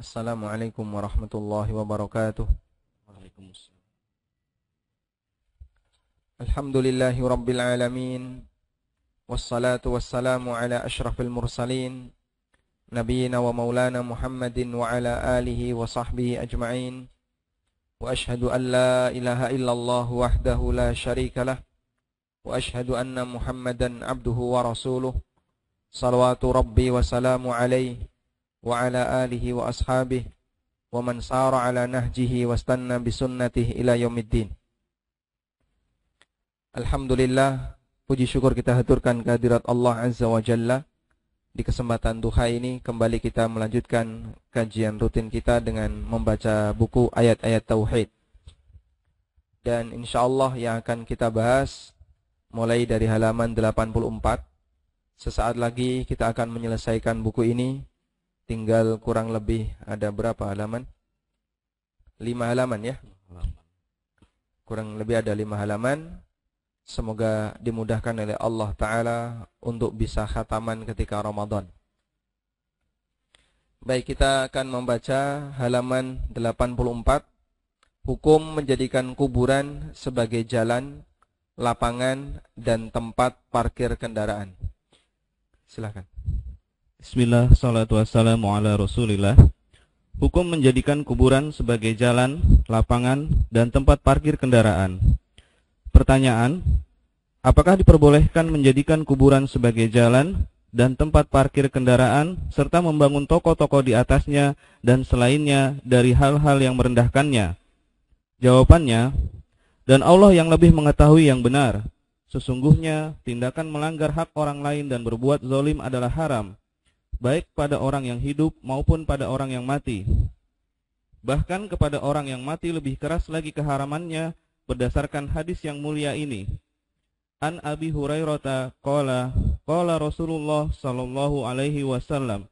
Assalamualaikum warahmatullahi wabarakatuh. Waalaikumsalam. Alhamdulillahi rabbil alamin. Wassalatu wassalamu ala asyrafil mursalin. نبينا ومولانا محمد وعلى آله وصحبه أجمعين وأشهد أن لا إله إلا الله وحده لا شريك له وأشهد أن محمدا عبده ورسوله صلوات ربي وسلام عليه وعلى آله وأصحابه ومن سار على نهجه واستنى بسنته إلى يوم الدين Alhamdulillah puji syukur kita haturkan kehadirat Allah Azza wa Jalla di kesempatan duha ini kembali kita melanjutkan kajian rutin kita dengan membaca buku ayat-ayat tauhid dan insyaallah yang akan kita bahas mulai dari halaman 84 sesaat lagi kita akan menyelesaikan buku ini tinggal kurang lebih ada berapa halaman? lima halaman ya. Kurang lebih ada lima halaman. Semoga dimudahkan oleh Allah taala untuk bisa khataman ketika Ramadan. Baik, kita akan membaca halaman 84 Hukum menjadikan kuburan sebagai jalan, lapangan, dan tempat parkir kendaraan. Silahkan. Bismillah, salatu wassalamu ala rasulillah Hukum menjadikan kuburan sebagai jalan, lapangan, dan tempat parkir kendaraan Pertanyaan, apakah diperbolehkan menjadikan kuburan sebagai jalan dan tempat parkir kendaraan serta membangun toko-toko di atasnya dan selainnya dari hal-hal yang merendahkannya? Jawabannya, dan Allah yang lebih mengetahui yang benar. Sesungguhnya, tindakan melanggar hak orang lain dan berbuat zolim adalah haram baik pada orang yang hidup maupun pada orang yang mati. Bahkan kepada orang yang mati lebih keras lagi keharamannya berdasarkan hadis yang mulia ini. An Abi Hurairah qala qala Rasulullah sallallahu alaihi wasallam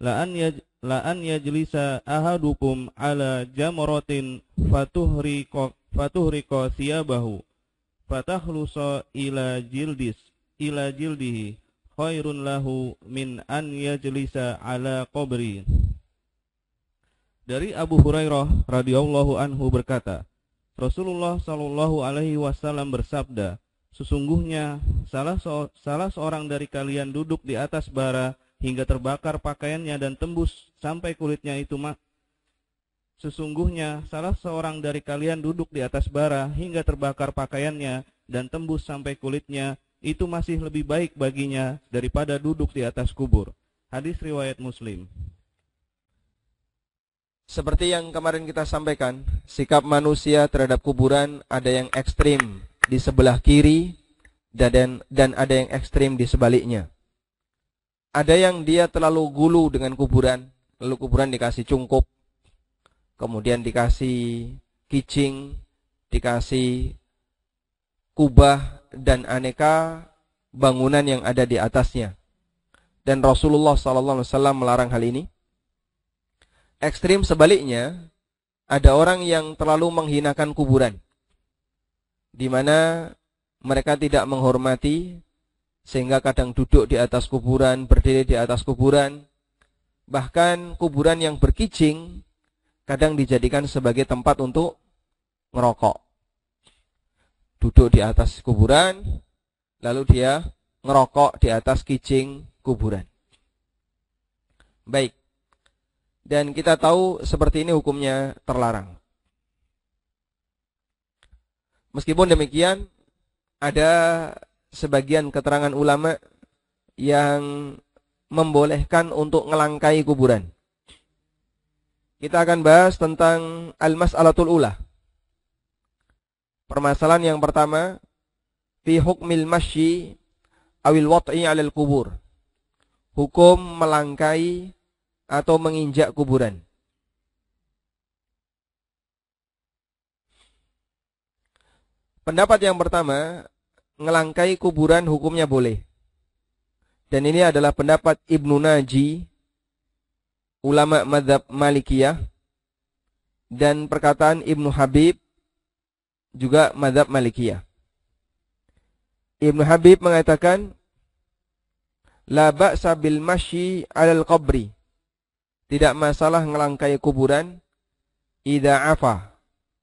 la an yaj, la an yajlisa ahadukum ala jamratin fatuhri fatuhri qasiyabahu fatahlusa ila jildis ila jildihi khairun lahu min an yajlisa ala qabri. Dari Abu Hurairah radhiyallahu anhu berkata, Rasulullah shallallahu alaihi wasallam bersabda, sesungguhnya salah so salah seorang dari kalian duduk di atas bara hingga terbakar pakaiannya dan tembus sampai kulitnya itu mak Sesungguhnya salah seorang dari kalian duduk di atas bara hingga terbakar pakaiannya dan tembus sampai kulitnya itu masih lebih baik baginya daripada duduk di atas kubur. Hadis riwayat Muslim. Seperti yang kemarin kita sampaikan, sikap manusia terhadap kuburan ada yang ekstrim di sebelah kiri dan dan ada yang ekstrim di sebaliknya. Ada yang dia terlalu gulu dengan kuburan, lalu kuburan dikasih cungkup, kemudian dikasih kicing, dikasih kubah, dan aneka bangunan yang ada di atasnya. Dan Rasulullah SAW melarang hal ini. Ekstrim sebaliknya, ada orang yang terlalu menghinakan kuburan. Di mana mereka tidak menghormati, sehingga kadang duduk di atas kuburan, berdiri di atas kuburan. Bahkan kuburan yang berkicing, kadang dijadikan sebagai tempat untuk merokok duduk di atas kuburan, lalu dia ngerokok di atas kijing kuburan. Baik. Dan kita tahu seperti ini hukumnya terlarang. Meskipun demikian, ada sebagian keterangan ulama yang membolehkan untuk ngelangkai kuburan. Kita akan bahas tentang almas alatul ulah Permasalahan yang pertama, fi hukmil masyi awil wat'i 'alal kubur. Hukum melangkai atau menginjak kuburan. Pendapat yang pertama, ngelangkai kuburan hukumnya boleh. Dan ini adalah pendapat Ibnu Naji, ulama madhab Malikiyah, dan perkataan Ibnu Habib, juga madhab Malikiyah. Ibnu Habib mengatakan, La ba'sa bil masyi alal qabri. Tidak masalah ngelangkai kuburan, Ida afa,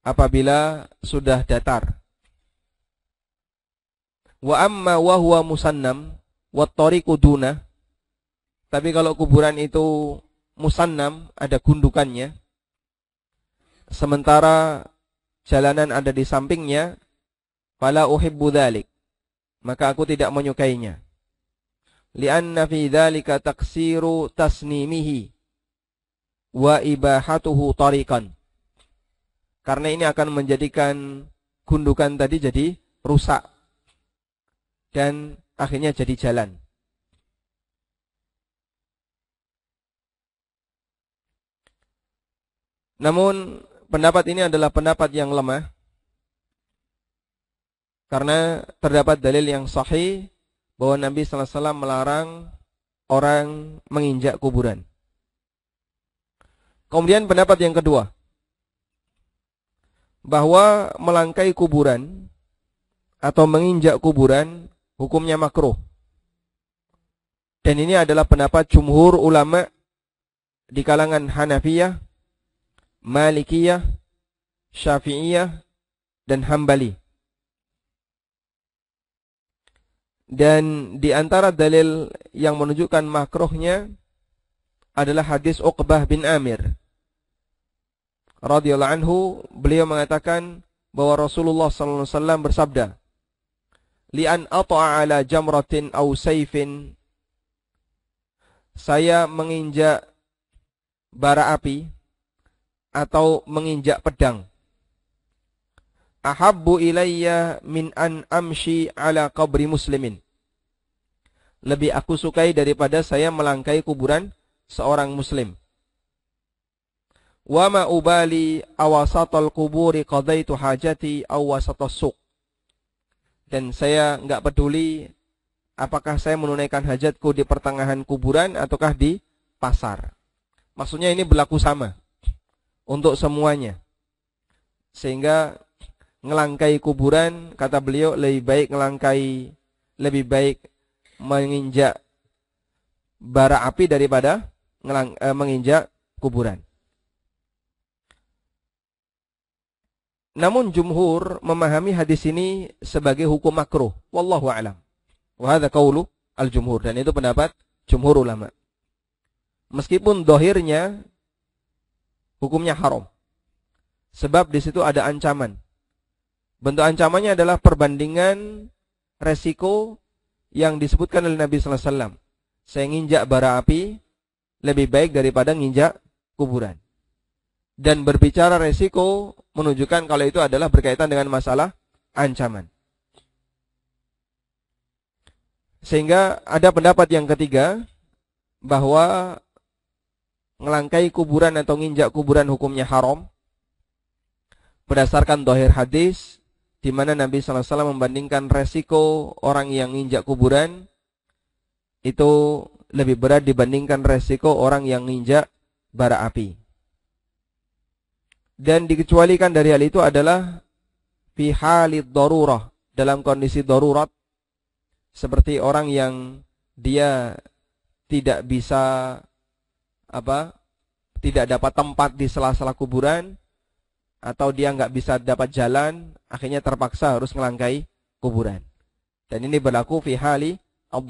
apabila sudah datar. Wa amma wa huwa musannam, wa tapi kalau kuburan itu musannam, ada gundukannya. Sementara jalanan ada di sampingnya, fala uhibbu dhalik. Maka aku tidak menyukainya. Lianna fi dhalika taksiru tasnimihi wa ibahatuhu tarikan. Karena ini akan menjadikan gundukan tadi jadi rusak dan akhirnya jadi jalan. Namun pendapat ini adalah pendapat yang lemah karena terdapat dalil yang sahih bahwa Nabi SAW melarang orang menginjak kuburan. Kemudian pendapat yang kedua bahwa melangkai kuburan atau menginjak kuburan hukumnya makruh. Dan ini adalah pendapat jumhur ulama di kalangan Hanafiyah Malikiyah, Syafi'iyah, dan Hambali. Dan di antara dalil yang menunjukkan makruhnya adalah hadis Uqbah bin Amir. radhiyallahu anhu, beliau mengatakan bahwa Rasulullah SAW bersabda, "Lian ata'a ala jamratin au saifin." Saya menginjak bara api atau menginjak pedang. Ahabbu ilayya min an amshi ala qabri muslimin. Lebih aku sukai daripada saya melangkai kuburan seorang muslim. Wa ma ubali awasatal kuburi qadaitu hajati awasatul suq. Dan saya enggak peduli apakah saya menunaikan hajatku di pertengahan kuburan ataukah di pasar. Maksudnya ini berlaku sama untuk semuanya. Sehingga ngelangkai kuburan kata beliau lebih baik ngelangkai lebih baik menginjak bara api daripada ngelang, e, menginjak kuburan. Namun jumhur memahami hadis ini sebagai hukum makruh. Wallahu a'lam. Wa hadza qaulu al-jumhur dan itu pendapat jumhur ulama. Meskipun dohirnya hukumnya haram. Sebab di situ ada ancaman. Bentuk ancamannya adalah perbandingan resiko yang disebutkan oleh Nabi SAW. Saya nginjak bara api lebih baik daripada nginjak kuburan. Dan berbicara resiko menunjukkan kalau itu adalah berkaitan dengan masalah ancaman. Sehingga ada pendapat yang ketiga bahwa ngelangkai kuburan atau nginjak kuburan hukumnya haram berdasarkan dohir hadis di mana Nabi SAW membandingkan resiko orang yang nginjak kuburan itu lebih berat dibandingkan resiko orang yang nginjak bara api. Dan dikecualikan dari hal itu adalah pihalit dorurah dalam kondisi darurat seperti orang yang dia tidak bisa apa tidak dapat tempat di sela-sela kuburan atau dia nggak bisa dapat jalan akhirnya terpaksa harus melangkai kuburan dan ini berlaku fi hali ad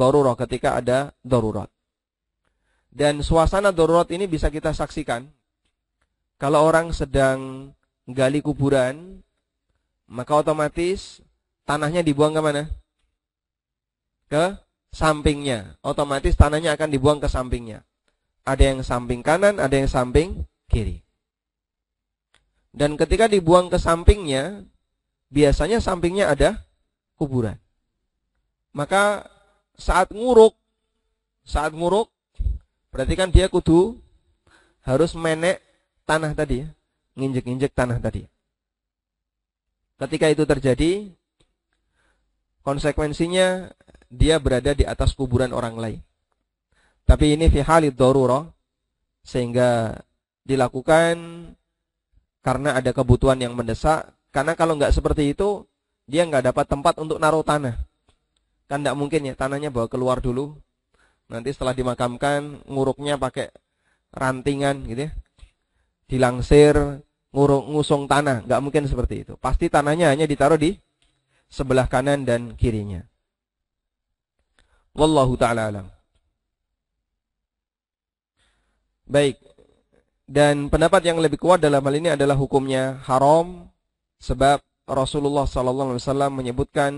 ketika ada darurat dan suasana darurat ini bisa kita saksikan kalau orang sedang gali kuburan maka otomatis tanahnya dibuang ke mana ke sampingnya otomatis tanahnya akan dibuang ke sampingnya ada yang samping kanan, ada yang samping kiri. Dan ketika dibuang ke sampingnya, biasanya sampingnya ada kuburan. Maka saat nguruk, saat nguruk, berarti kan dia kudu harus menek tanah tadi ya, nginjek-injek tanah tadi. Ketika itu terjadi, konsekuensinya dia berada di atas kuburan orang lain. Tapi ini fi halid darurah sehingga dilakukan karena ada kebutuhan yang mendesak. Karena kalau nggak seperti itu, dia nggak dapat tempat untuk naruh tanah. Kan nggak mungkin ya tanahnya bawa keluar dulu. Nanti setelah dimakamkan, nguruknya pakai rantingan gitu ya. Dilangsir, nguruk, ngusung tanah. Nggak mungkin seperti itu. Pasti tanahnya hanya ditaruh di sebelah kanan dan kirinya. Wallahu ta'ala alam. Baik. Dan pendapat yang lebih kuat dalam hal ini adalah hukumnya haram sebab Rasulullah sallallahu alaihi wasallam menyebutkan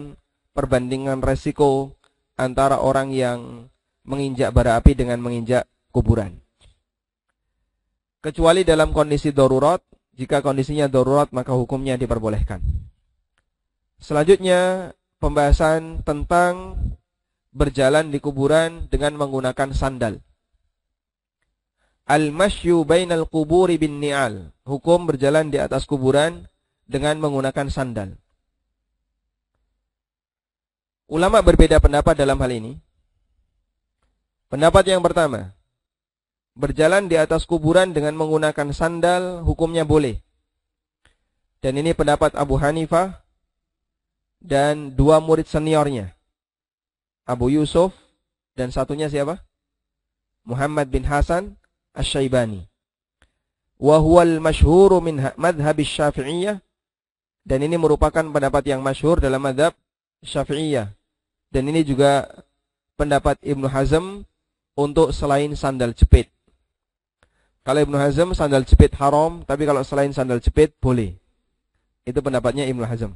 perbandingan resiko antara orang yang menginjak bara api dengan menginjak kuburan. Kecuali dalam kondisi darurat, jika kondisinya darurat maka hukumnya diperbolehkan. Selanjutnya pembahasan tentang berjalan di kuburan dengan menggunakan sandal al masyu bainal kuburi bin ni'al. Hukum berjalan di atas kuburan dengan menggunakan sandal. Ulama berbeda pendapat dalam hal ini. Pendapat yang pertama, berjalan di atas kuburan dengan menggunakan sandal hukumnya boleh. Dan ini pendapat Abu Hanifah dan dua murid seniornya. Abu Yusuf dan satunya siapa? Muhammad bin Hasan Asy-Syaibani. Wa al-masyhur min asy Syafi'iyah dan ini merupakan pendapat yang masyhur dalam madhab Syafi'iyah. Dan ini juga pendapat Ibnu Hazm untuk selain sandal jepit. Kalau Ibnu Hazm sandal jepit haram, tapi kalau selain sandal jepit boleh. Itu pendapatnya Ibnu Hazm.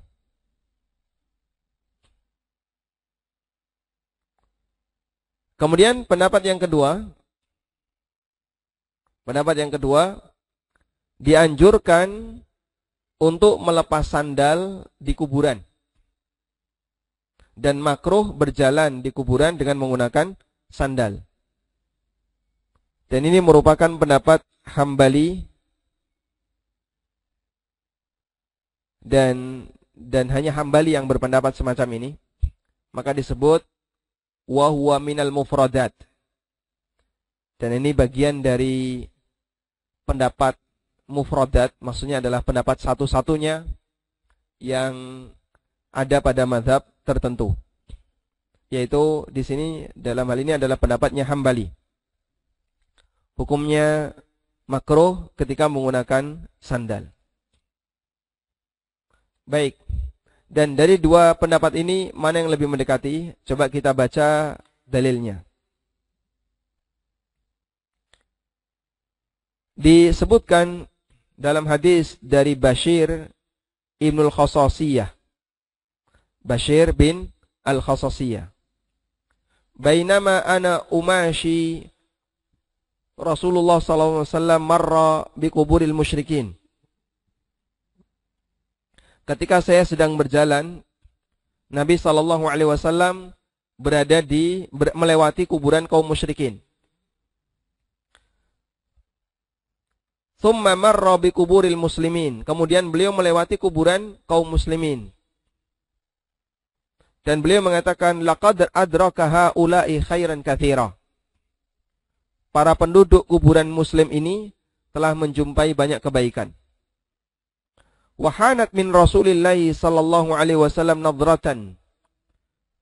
Kemudian pendapat yang kedua Pendapat yang kedua, dianjurkan untuk melepas sandal di kuburan. Dan makruh berjalan di kuburan dengan menggunakan sandal. Dan ini merupakan pendapat Hambali dan dan hanya Hambali yang berpendapat semacam ini. Maka disebut wahwa minal mufradat. Dan ini bagian dari pendapat mufradat, maksudnya adalah pendapat satu-satunya yang ada pada madhab tertentu. Yaitu di sini dalam hal ini adalah pendapatnya Hambali. Hukumnya makro ketika menggunakan sandal. Baik. Dan dari dua pendapat ini mana yang lebih mendekati? Coba kita baca dalilnya. disebutkan dalam hadis dari Bashir Ibn al Khasasiyah. Bashir bin Al-Khasasiyah. Bainama ana umashi Rasulullah SAW marra bi kuburil musyrikin. Ketika saya sedang berjalan, Nabi saw berada di melewati kuburan kaum musyrikin. Thumma marra bi kuburil muslimin. Kemudian beliau melewati kuburan kaum muslimin. Dan beliau mengatakan laqad adraka ulai khairan katsira. Para penduduk kuburan muslim ini telah menjumpai banyak kebaikan. Wahanat min Rasulillah sallallahu alaihi wasallam nadratan.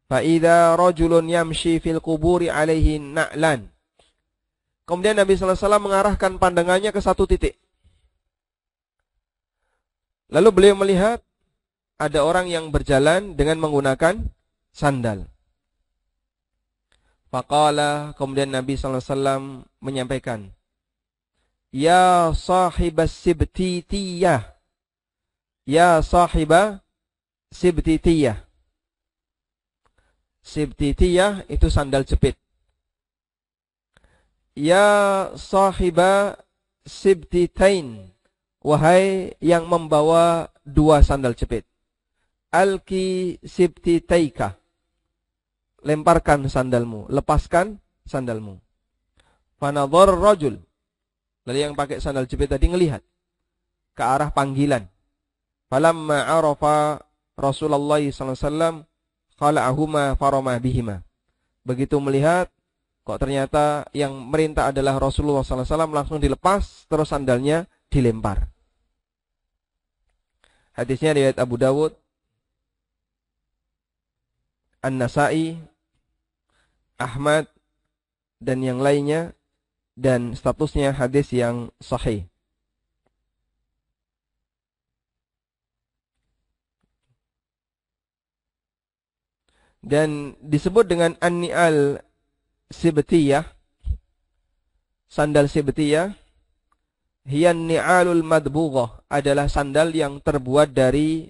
Fa idza rajulun yamshi fil kuburi alaihi na'lan. Kemudian Nabi Sallallahu Alaihi Wasallam mengarahkan pandangannya ke satu titik. Lalu beliau melihat ada orang yang berjalan dengan menggunakan sandal. Faqala kemudian Nabi Sallallahu Alaihi Wasallam menyampaikan, Ya sahiba sibtitiyah. Ya sahiba sibtitiyah. Sibtitiyah itu sandal jepit. Ya sahiba sibtitain. Wahai yang membawa dua sandal jepit. Alki sibtitaika. Lemparkan sandalmu. Lepaskan sandalmu. Fanadhar rajul. Lalu yang pakai sandal jepit tadi ngelihat. Ke arah panggilan. Falamma arafa Rasulullah SAW khala'ahuma farama bihima. Begitu melihat, Kok ternyata yang merintah adalah Rasulullah SAW langsung dilepas terus sandalnya dilempar. Hadisnya riwayat Abu Dawud, An-Nasai, Ahmad, dan yang lainnya, dan statusnya hadis yang sahih. Dan disebut dengan An-Ni'al sibtiyah sandal sibtiyah hiyan ni'alul madbughah adalah sandal yang terbuat dari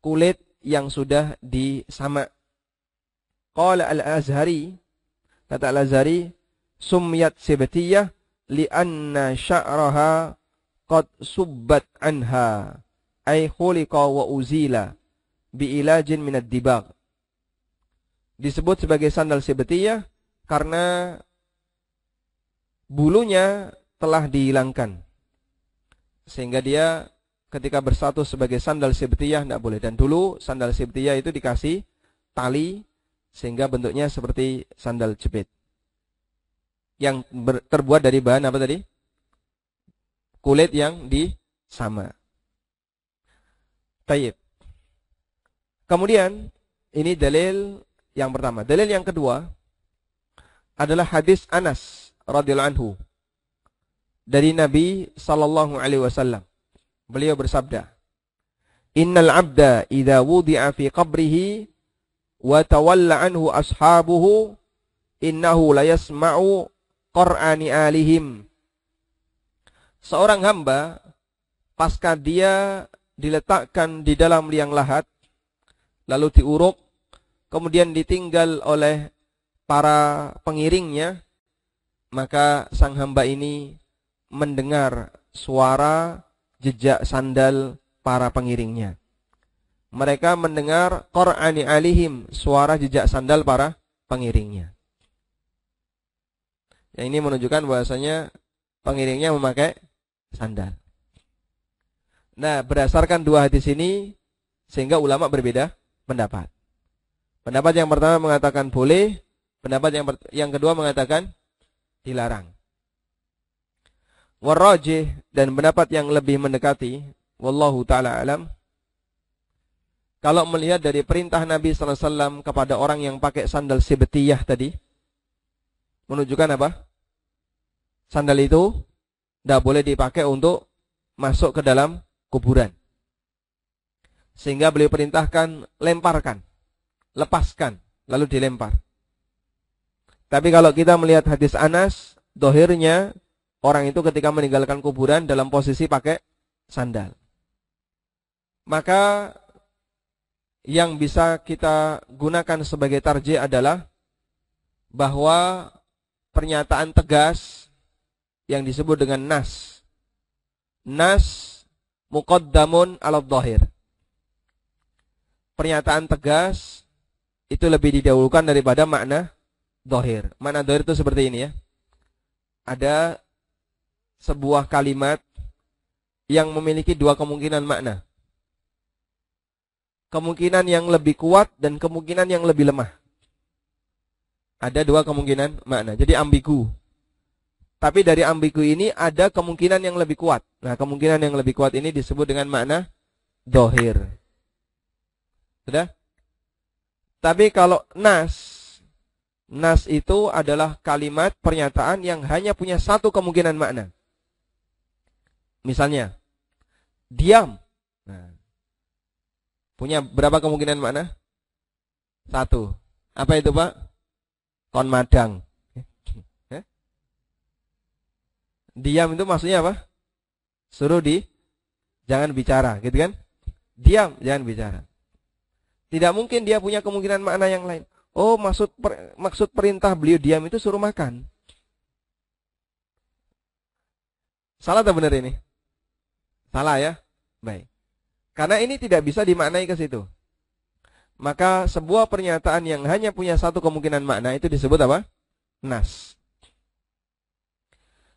kulit yang sudah disamak. Qala al-Azhari kata al-Azhari sumyat sibtiyah li'anna sya'raha qad subbat anha ay khuliqa wa uzila bi ilajin minad dibag disebut sebagai sandal sibtiyah karena bulunya telah dihilangkan. Sehingga dia ketika bersatu sebagai sandal sibtiyah tidak boleh. Dan dulu sandal sibtiyah itu dikasih tali sehingga bentuknya seperti sandal jepit. Yang terbuat dari bahan apa tadi? Kulit yang disama. Taib. Kemudian ini dalil yang pertama. Dalil yang kedua, adalah hadis Anas radhiyallahu anhu dari Nabi sallallahu alaihi wasallam. Beliau bersabda, "Innal 'abda idza wudi'a fi qabrihi wa tawalla anhu ashabuhu innahu la yasma'u qur'ani alihim." Seorang hamba pasca dia diletakkan di dalam liang lahat lalu diuruk kemudian ditinggal oleh para pengiringnya, maka sang hamba ini mendengar suara jejak sandal para pengiringnya. Mereka mendengar Qur'ani alihim, suara jejak sandal para pengiringnya. Yang ini menunjukkan bahwasanya pengiringnya memakai sandal. Nah, berdasarkan dua hadis ini sehingga ulama berbeda pendapat. Pendapat yang pertama mengatakan boleh Pendapat yang yang kedua mengatakan dilarang. Waraji dan pendapat yang lebih mendekati wallahu taala alam kalau melihat dari perintah Nabi SAW kepada orang yang pakai sandal sibetiyah tadi, menunjukkan apa? Sandal itu tidak boleh dipakai untuk masuk ke dalam kuburan. Sehingga beliau perintahkan, lemparkan, lepaskan, lalu dilempar. Tapi kalau kita melihat hadis Anas, dohirnya orang itu ketika meninggalkan kuburan dalam posisi pakai sandal. Maka yang bisa kita gunakan sebagai tarji adalah bahwa pernyataan tegas yang disebut dengan nas. Nas muqaddamun ala dohir. Pernyataan tegas itu lebih didahulukan daripada makna dohir. Mana dohir itu seperti ini ya. Ada sebuah kalimat yang memiliki dua kemungkinan makna. Kemungkinan yang lebih kuat dan kemungkinan yang lebih lemah. Ada dua kemungkinan makna. Jadi ambigu. Tapi dari ambigu ini ada kemungkinan yang lebih kuat. Nah, kemungkinan yang lebih kuat ini disebut dengan makna dohir. Sudah? Tapi kalau nas Nas itu adalah kalimat pernyataan yang hanya punya satu kemungkinan makna. Misalnya, diam. Nah, punya berapa kemungkinan makna? Satu. Apa itu Pak? Kon madang. Diam itu maksudnya apa? Suruh di, jangan bicara, gitu kan? Diam, jangan bicara. Tidak mungkin dia punya kemungkinan makna yang lain. Oh, maksud per, maksud perintah beliau diam itu suruh makan. Salah atau benar ini? Salah ya? Baik. Karena ini tidak bisa dimaknai ke situ. Maka sebuah pernyataan yang hanya punya satu kemungkinan makna itu disebut apa? Nas.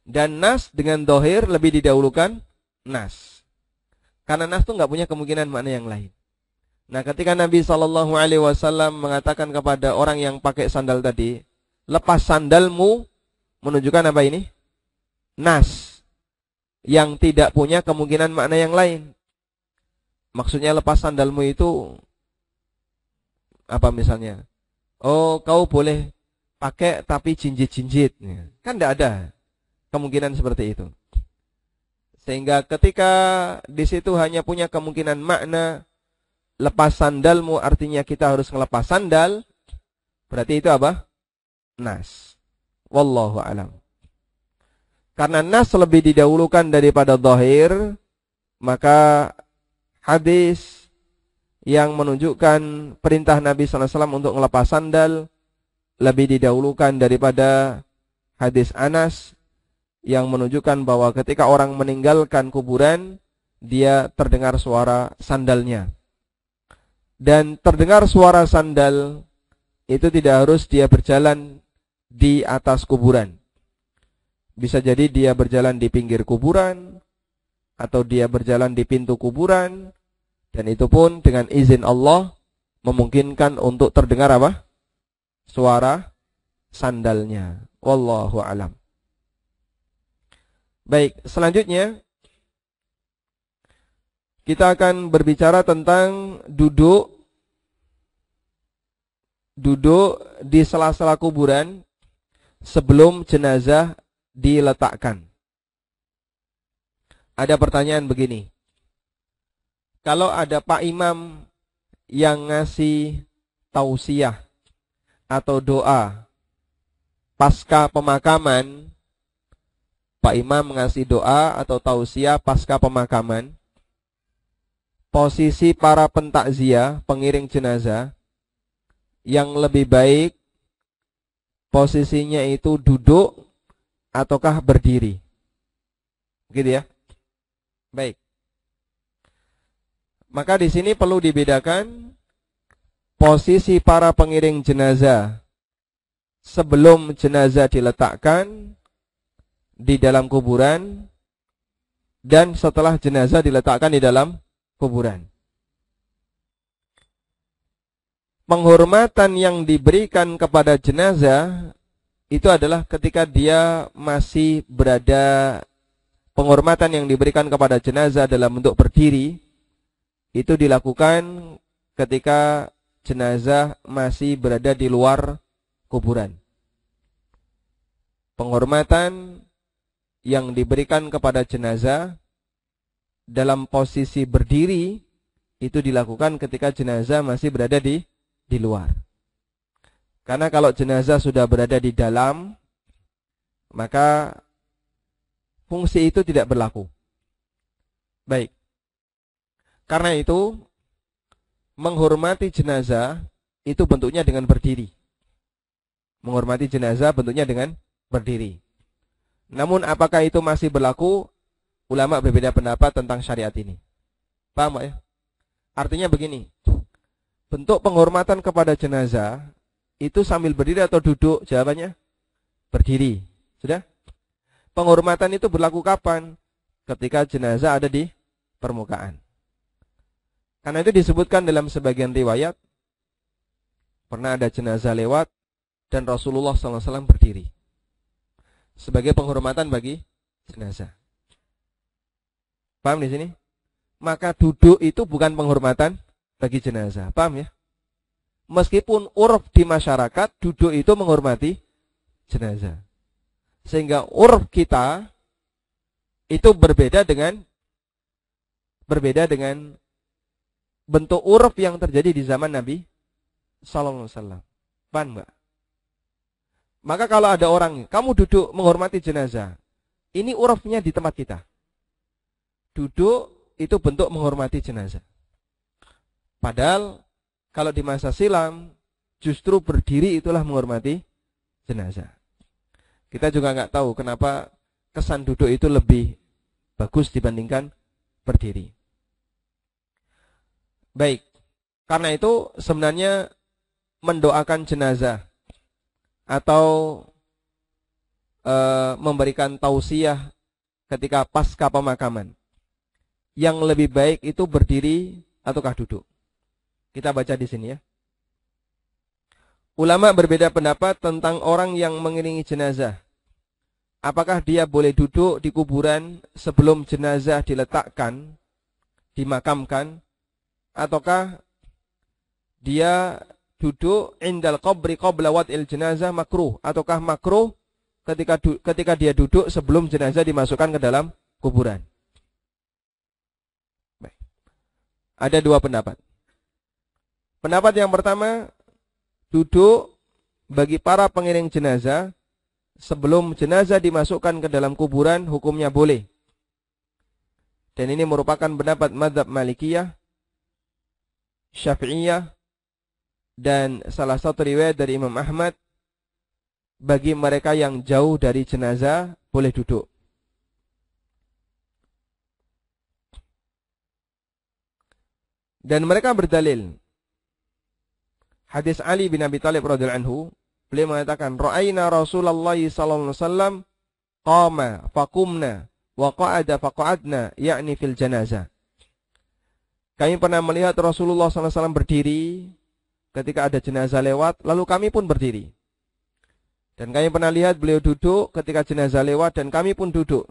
Dan nas dengan dohir lebih didahulukan nas. Karena nas itu nggak punya kemungkinan makna yang lain. Nah, ketika Nabi Shallallahu Alaihi Wasallam mengatakan kepada orang yang pakai sandal tadi, lepas sandalmu menunjukkan apa ini? Nas yang tidak punya kemungkinan makna yang lain. Maksudnya lepas sandalmu itu apa misalnya? Oh, kau boleh pakai tapi jinjit-jinjit. Kan tidak ada kemungkinan seperti itu. Sehingga ketika di situ hanya punya kemungkinan makna lepas sandalmu artinya kita harus ngelepas sandal, berarti itu apa? Nas. Wallahu alam. Karena nas lebih didahulukan daripada zahir, maka hadis yang menunjukkan perintah Nabi SAW untuk ngelepas sandal lebih didahulukan daripada hadis Anas yang menunjukkan bahwa ketika orang meninggalkan kuburan, dia terdengar suara sandalnya dan terdengar suara sandal, itu tidak harus dia berjalan di atas kuburan. Bisa jadi dia berjalan di pinggir kuburan, atau dia berjalan di pintu kuburan, dan itu pun dengan izin Allah memungkinkan untuk terdengar apa? Suara sandalnya. Wallahu alam. Baik, selanjutnya kita akan berbicara tentang duduk duduk di sela-sela kuburan sebelum jenazah diletakkan. Ada pertanyaan begini. Kalau ada Pak Imam yang ngasih tausiah atau doa pasca pemakaman, Pak Imam ngasih doa atau tausiah pasca pemakaman, posisi para pentakziah, pengiring jenazah yang lebih baik posisinya itu duduk ataukah berdiri. Gitu ya. Baik. Maka di sini perlu dibedakan posisi para pengiring jenazah sebelum jenazah diletakkan di dalam kuburan dan setelah jenazah diletakkan di dalam kuburan. Penghormatan yang diberikan kepada jenazah itu adalah ketika dia masih berada penghormatan yang diberikan kepada jenazah dalam bentuk berdiri itu dilakukan ketika jenazah masih berada di luar kuburan. Penghormatan yang diberikan kepada jenazah dalam posisi berdiri itu dilakukan ketika jenazah masih berada di di luar. Karena kalau jenazah sudah berada di dalam maka fungsi itu tidak berlaku. Baik. Karena itu menghormati jenazah itu bentuknya dengan berdiri. Menghormati jenazah bentuknya dengan berdiri. Namun apakah itu masih berlaku? ulama berbeda pendapat tentang syariat ini. Paham ya? Artinya begini, bentuk penghormatan kepada jenazah itu sambil berdiri atau duduk? Jawabannya berdiri. Sudah? Penghormatan itu berlaku kapan? Ketika jenazah ada di permukaan. Karena itu disebutkan dalam sebagian riwayat pernah ada jenazah lewat dan Rasulullah SAW berdiri sebagai penghormatan bagi jenazah. Paham di sini? Maka duduk itu bukan penghormatan bagi jenazah. Paham ya? Meskipun uruf di masyarakat, duduk itu menghormati jenazah. Sehingga urf kita itu berbeda dengan berbeda dengan bentuk urf yang terjadi di zaman Nabi Sallallahu Alaihi Wasallam. Paham mbak? Maka kalau ada orang, kamu duduk menghormati jenazah. Ini urufnya di tempat kita duduk itu bentuk menghormati jenazah. Padahal kalau di masa silam justru berdiri itulah menghormati jenazah. Kita juga nggak tahu kenapa kesan duduk itu lebih bagus dibandingkan berdiri. Baik, karena itu sebenarnya mendoakan jenazah atau e, memberikan tausiah ketika pasca pemakaman yang lebih baik itu berdiri ataukah duduk? Kita baca di sini ya. Ulama berbeda pendapat tentang orang yang mengiringi jenazah. Apakah dia boleh duduk di kuburan sebelum jenazah diletakkan, dimakamkan, ataukah dia duduk indal qabri qabla il jenazah makruh ataukah makruh ketika ketika dia duduk sebelum jenazah dimasukkan ke dalam kuburan. Ada dua pendapat. Pendapat yang pertama, duduk bagi para pengiring jenazah sebelum jenazah dimasukkan ke dalam kuburan hukumnya boleh. Dan ini merupakan pendapat madhab Malikiyah, Syafi'iyah, dan salah satu riwayat dari Imam Ahmad, bagi mereka yang jauh dari jenazah boleh duduk. Dan mereka berdalil. Hadis Ali bin Abi Talib radhiyallahu anhu, beliau mengatakan, "Ra'aina Rasulullah sallallahu alaihi wasallam qama faqumna wa qa'ada faqa'adna, yakni fil janazah." Kami pernah melihat Rasulullah sallallahu wasallam berdiri ketika ada jenazah lewat, lalu kami pun berdiri. Dan kami pernah lihat beliau duduk ketika jenazah lewat dan kami pun duduk.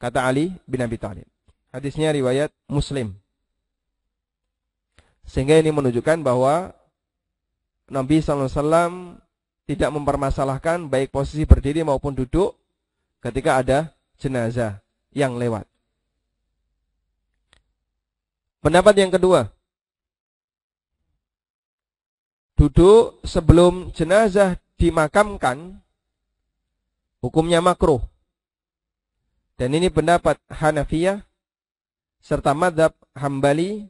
Kata Ali bin Abi Talib Hadisnya riwayat Muslim. Sehingga ini menunjukkan bahwa Nabi SAW tidak mempermasalahkan baik posisi berdiri maupun duduk ketika ada jenazah yang lewat. Pendapat yang kedua, duduk sebelum jenazah dimakamkan hukumnya makruh. Dan ini pendapat Hanafiyah serta madhab Hambali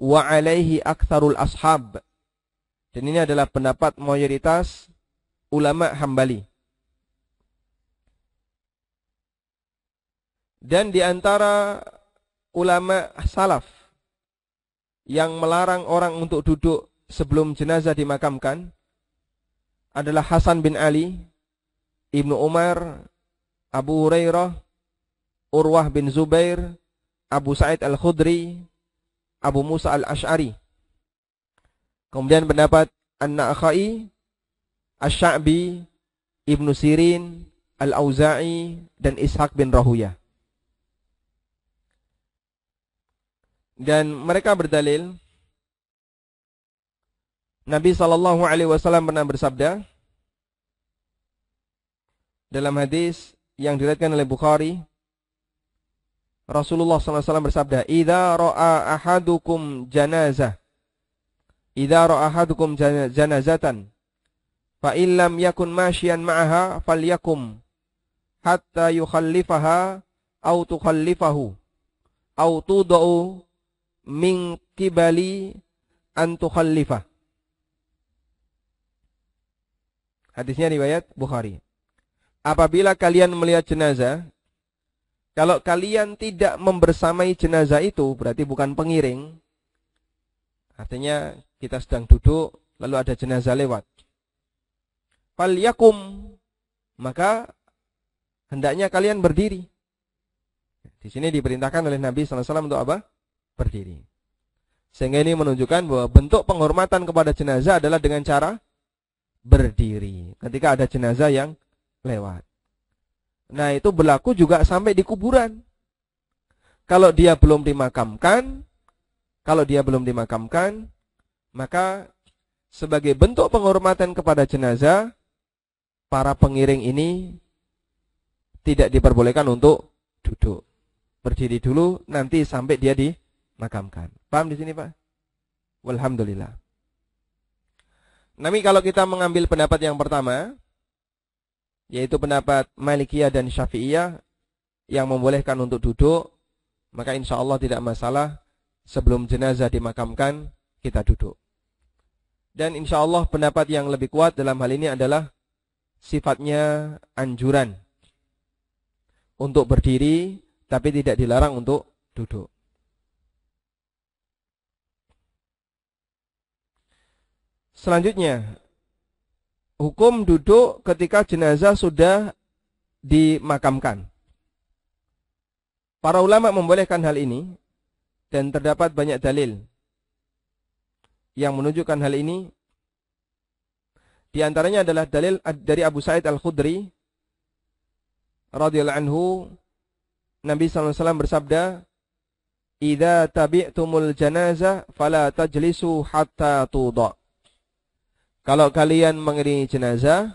wa alaihi aktsarul ashab. Dan ini adalah pendapat mayoritas ulama Hambali. Dan di antara ulama salaf yang melarang orang untuk duduk sebelum jenazah dimakamkan adalah Hasan bin Ali, Ibnu Umar, Abu Hurairah, Urwah bin Zubair, Abu Sa'id Al-Khudri, Abu Musa al-Ash'ari. Kemudian pendapat An-Nakhai, ash syabi Ibnu Sirin, Al-Auza'i dan Ishaq bin Rahuya. Dan mereka berdalil Nabi sallallahu alaihi wasallam pernah bersabda dalam hadis yang diriwayatkan oleh Bukhari Rasulullah SAW bersabda, "Idza ra'a ahadukum janazah, idza ra'a ahadukum janazatan, fa illam yakun mashiyan ma'aha falyakum hatta yukhallifaha aw tukhallifahu aw tudau min kibali an tukhallifah." Hadisnya riwayat Bukhari. Apabila kalian melihat jenazah, kalau kalian tidak membersamai jenazah itu, berarti bukan pengiring. Artinya kita sedang duduk, lalu ada jenazah lewat. Fal yakum, maka hendaknya kalian berdiri. Di sini diperintahkan oleh Nabi SAW untuk apa? Berdiri. Sehingga ini menunjukkan bahwa bentuk penghormatan kepada jenazah adalah dengan cara berdiri. Ketika ada jenazah yang lewat. Nah itu berlaku juga sampai di kuburan. Kalau dia belum dimakamkan, kalau dia belum dimakamkan, maka sebagai bentuk penghormatan kepada jenazah, para pengiring ini tidak diperbolehkan untuk duduk. Berdiri dulu, nanti sampai dia dimakamkan. Paham di sini Pak? Alhamdulillah Nami kalau kita mengambil pendapat yang pertama, yaitu pendapat Malikiyah dan Syafi'iyah yang membolehkan untuk duduk, maka insya Allah tidak masalah sebelum jenazah dimakamkan kita duduk. Dan insya Allah pendapat yang lebih kuat dalam hal ini adalah sifatnya anjuran untuk berdiri tapi tidak dilarang untuk duduk. Selanjutnya hukum duduk ketika jenazah sudah dimakamkan. Para ulama membolehkan hal ini dan terdapat banyak dalil yang menunjukkan hal ini. Di antaranya adalah dalil dari Abu Sa'id Al-Khudri radhiyallahu anhu Nabi sallallahu alaihi wasallam bersabda, "Idza tabi'tumul janazah fala tajlisu hatta tudha." Kalau kalian mengiringi jenazah,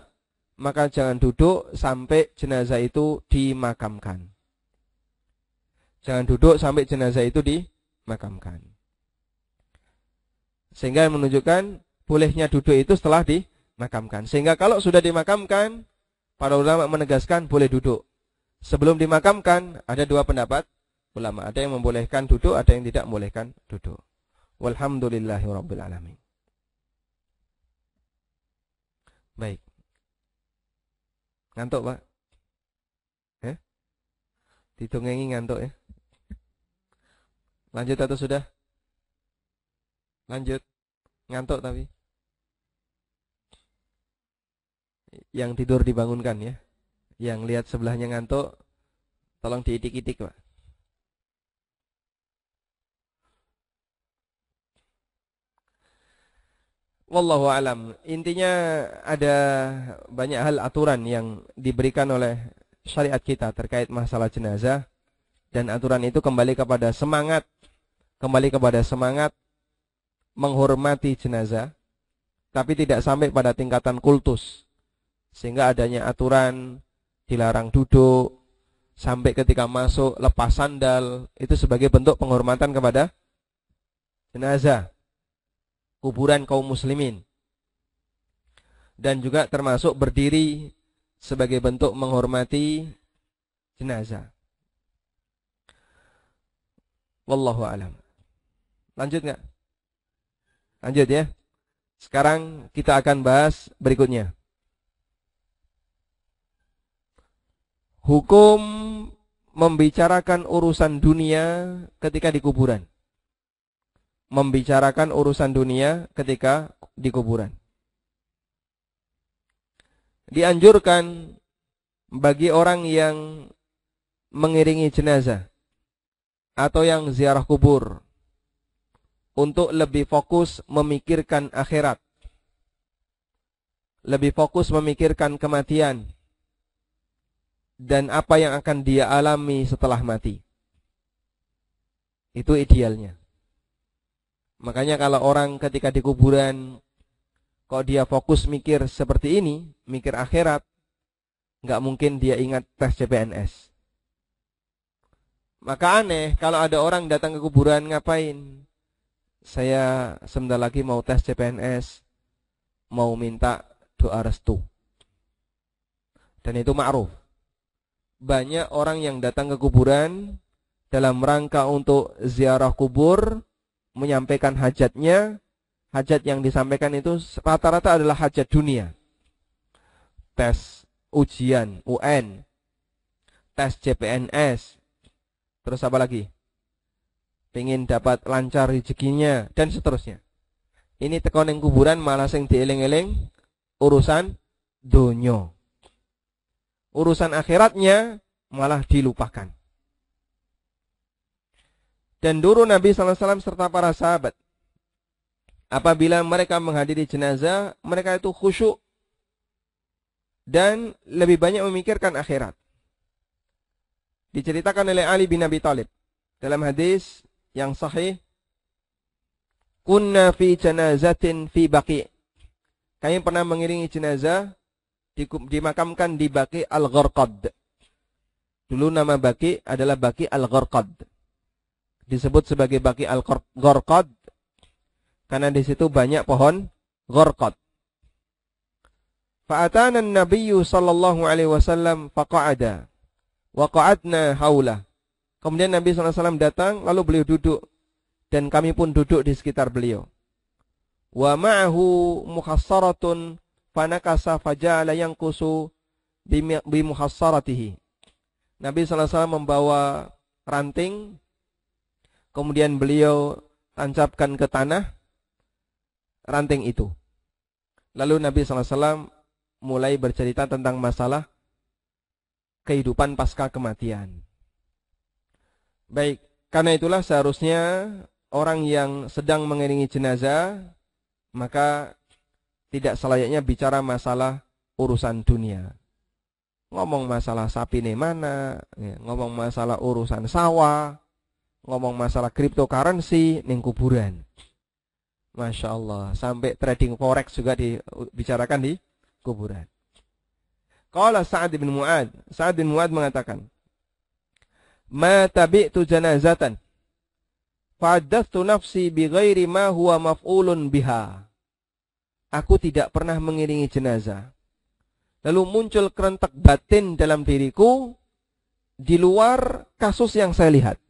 maka jangan duduk sampai jenazah itu dimakamkan. Jangan duduk sampai jenazah itu dimakamkan. Sehingga menunjukkan bolehnya duduk itu setelah dimakamkan. Sehingga kalau sudah dimakamkan, para ulama menegaskan boleh duduk. Sebelum dimakamkan, ada dua pendapat ulama. Ada yang membolehkan duduk, ada yang tidak membolehkan duduk. Walhamdulillahi alamin. Baik. Ngantuk, Pak? Ya? Eh? Ditungengi ngantuk ya? Lanjut atau sudah? Lanjut. Ngantuk tapi. Yang tidur dibangunkan ya. Yang lihat sebelahnya ngantuk, tolong diitik-itik, Pak. Wallahu alam. Intinya ada banyak hal aturan yang diberikan oleh syariat kita terkait masalah jenazah dan aturan itu kembali kepada semangat kembali kepada semangat menghormati jenazah tapi tidak sampai pada tingkatan kultus sehingga adanya aturan dilarang duduk sampai ketika masuk lepas sandal itu sebagai bentuk penghormatan kepada jenazah kuburan kaum muslimin. Dan juga termasuk berdiri sebagai bentuk menghormati jenazah. Wallahu alam. Lanjut nggak? Lanjut ya. Sekarang kita akan bahas berikutnya. Hukum membicarakan urusan dunia ketika di kuburan membicarakan urusan dunia ketika di kuburan. Dianjurkan bagi orang yang mengiringi jenazah atau yang ziarah kubur untuk lebih fokus memikirkan akhirat. Lebih fokus memikirkan kematian dan apa yang akan dia alami setelah mati. Itu idealnya. Makanya kalau orang ketika di kuburan kok dia fokus mikir seperti ini, mikir akhirat, nggak mungkin dia ingat tes CPNS. Maka aneh kalau ada orang datang ke kuburan ngapain? Saya sebentar lagi mau tes CPNS, mau minta doa restu. Dan itu ma'ruf. Banyak orang yang datang ke kuburan dalam rangka untuk ziarah kubur, menyampaikan hajatnya, hajat yang disampaikan itu rata-rata adalah hajat dunia. Tes ujian UN, tes CPNS, terus apa lagi? Pengen dapat lancar rezekinya dan seterusnya. Ini tekoning kuburan malah sing dieling-eling urusan dunia, Urusan akhiratnya malah dilupakan dan dulu Nabi SAW serta para sahabat. Apabila mereka menghadiri jenazah, mereka itu khusyuk dan lebih banyak memikirkan akhirat. Diceritakan oleh Ali bin Abi Talib dalam hadis yang sahih, "Kunna fi janazatin fi baki. Kami pernah mengiringi jenazah dimakamkan di baki Al-Gharqad. Dulu nama baki adalah baki Al-Gharqad disebut sebagai baki al-gorkod karena di situ banyak pohon gorkod. Fa'atana Nabiyyu sallallahu alaihi wasallam faqa'ada wa qa'adna haula Kemudian Nabi SAW datang lalu beliau duduk dan kami pun duduk di sekitar beliau. Wa ma'ahu muhassaratun fanakasa faja'ala yang kusu bimuhassaratihi. Nabi SAW membawa ranting kemudian beliau tancapkan ke tanah ranting itu. Lalu Nabi SAW mulai bercerita tentang masalah kehidupan pasca kematian. Baik, karena itulah seharusnya orang yang sedang mengiringi jenazah, maka tidak selayaknya bicara masalah urusan dunia. Ngomong masalah sapi ini mana, ngomong masalah urusan sawah, ngomong masalah cryptocurrency ning kuburan. Masya Allah, sampai trading forex juga dibicarakan di kuburan. Kalau Sa'ad bin Mu'ad, Sa'ad bin Mu'ad mengatakan, "Ma tabi'tu janazatan fa'addathu nafsi bi ghairi ma huwa maf'ulun biha." Aku tidak pernah mengiringi jenazah. Lalu muncul kerentak batin dalam diriku di luar kasus yang saya lihat.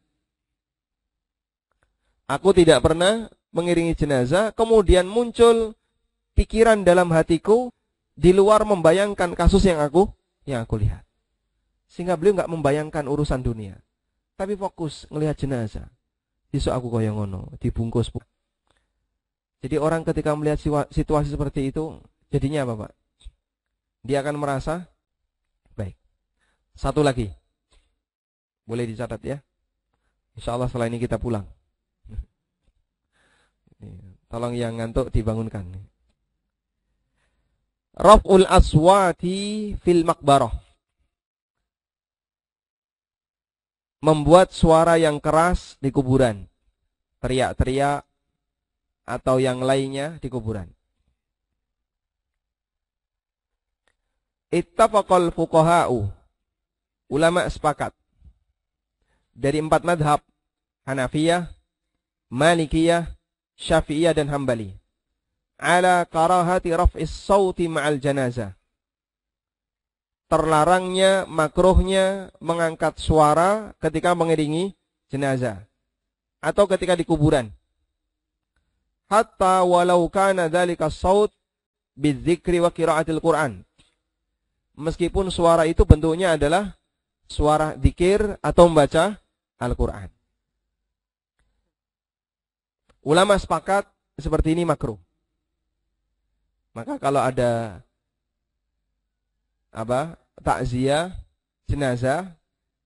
Aku tidak pernah mengiringi jenazah, kemudian muncul pikiran dalam hatiku di luar membayangkan kasus yang aku yang aku lihat. Sehingga beliau nggak membayangkan urusan dunia. Tapi fokus ngelihat jenazah. Besok aku koyongono, ngono, dibungkus. Jadi orang ketika melihat situasi seperti itu, jadinya apa, Pak? Dia akan merasa baik. Satu lagi. Boleh dicatat ya. Insya Allah setelah ini kita pulang. Tolong yang ngantuk dibangunkan. Raf'ul aswati fil makbaroh. Membuat suara yang keras di kuburan. Teriak-teriak atau yang lainnya di kuburan. Ittafaqal fuqaha'u. Ulama sepakat. Dari empat madhab. Hanafiyah, Malikiyah, Syafi'iyah dan Hambali ala karahati raf'is sawti ma'al janazah terlarangnya makruhnya mengangkat suara ketika mengiringi jenazah atau ketika di kuburan hatta walau kana dhalika sawt bidzikri wa kiraatil Quran meskipun suara itu bentuknya adalah suara zikir atau membaca Al-Qur'an Ulama sepakat seperti ini makruh. Maka kalau ada apa takziah jenazah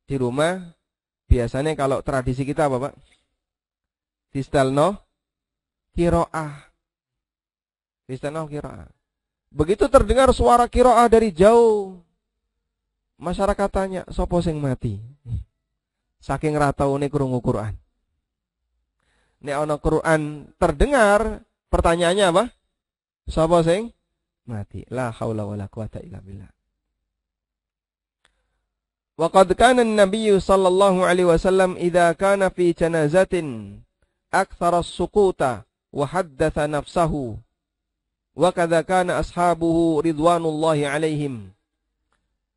di rumah biasanya kalau tradisi kita apa Pak? Di stelno kiroah. Di stelno kiroah. Begitu terdengar suara kiroah dari jauh, masyarakat tanya, sopo sing mati? Saking ratau ini kurungu Quran nek ana Quran terdengar, pertanyaannya apa? Sapa sing mati? La haula wala quwata illa billah. Wa kana an-nabiy sallallahu alaihi wasallam idza kana fi janazatin akthara as-suquta wa haddatha nafsahu wa kadza kana ashabuhu ridwanullahi alaihim.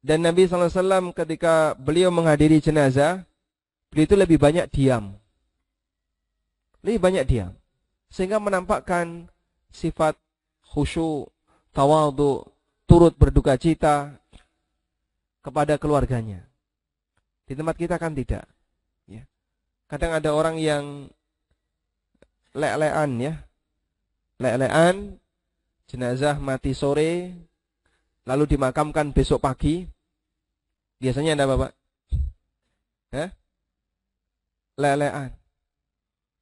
Dan Nabi sallallahu alaihi wasallam ketika beliau menghadiri jenazah, beliau itu lebih banyak diam. Lebih banyak diam. Sehingga menampakkan sifat khusyuk, tawadhu turut berduka cita kepada keluarganya. Di tempat kita kan tidak. Ya. Kadang ada orang yang lelean ya. Lelean, jenazah mati sore, lalu dimakamkan besok pagi. Biasanya ada bapak. ya Lelean.